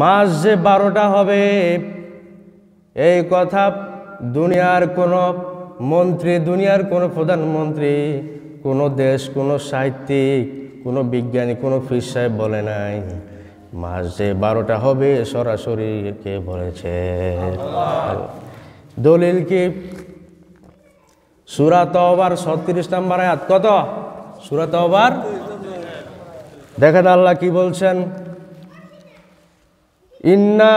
মাস যে বারোটা হবে এই কথা দুনিয়ার কোনো মন্ত্রী দুনিয়ার কোনো প্রধানমন্ত্রী কোনো দেশ কোনো সাহিত্যিক কোনো বিজ্ঞানী কোনো ফির সাহেব বলে নাই মাস যে বারোটা হবে সরাসরি কে বলেছে দলিল কি সুরাত ওভার ছত্রিশ নম্বর আয়াত কত সুরাত ওভার দেখেন আল্লাহ কি বলছেন ইন্না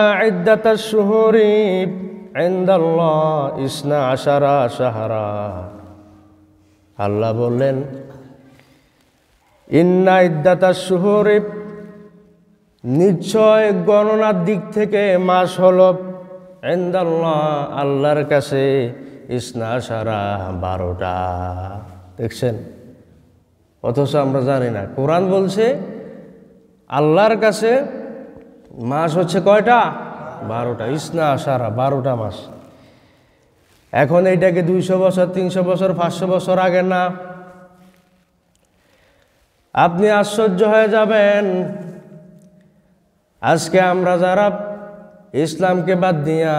আল্লাহ আল্লাহ বললেন ইন্না ইদ্দাতা শুহরি নিশ্চয় গণনার দিক থেকে মাস হল এন্দাল্লাহ আল্লাহর কাছে ইসনা সারা বারোটা দেখছেন অথচ আমরা জানি না কোরআন বলছে আল্লাহর কাছে মাস হচ্ছে কয়টা বারোটা ইসনা আসারা বারোটা মাস এখন এইটাকে দুইশো বছর তিনশো বছর পাঁচশো বছর আগে না আপনি আশ্চর্য হয়ে যাবেন আজকে আমরা যারা ইসলামকে বাদ দিয়া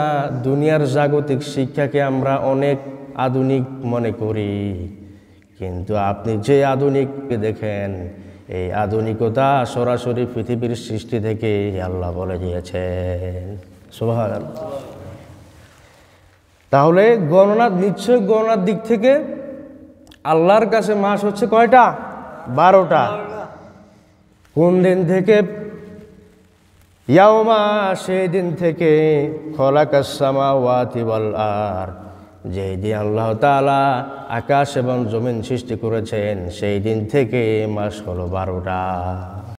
দুনিয়ার জাগতিক শিক্ষাকে আমরা অনেক আধুনিক মনে করি কিন্তু আপনি যে আধুনিককে দেখেন এই আধুনিকতা সরাসরি পৃথিবীর সৃষ্টি থেকে আল্লাহ বলে দিয়েছেন তাহলে গণনার নিশ্চয় গণনার দিক থেকে আল্লাহর কাছে মাস হচ্ছে কয়টা বারোটা কোন দিন থেকে ইয়াওমা সেই দিন থেকে খলাকাসামা ওয়াতিবাল আর যে দিন আল্লাহ তালা আকাশ এবং জমিন সৃষ্টি করেছেন সেই দিন থেকে মাস হলো বারোটা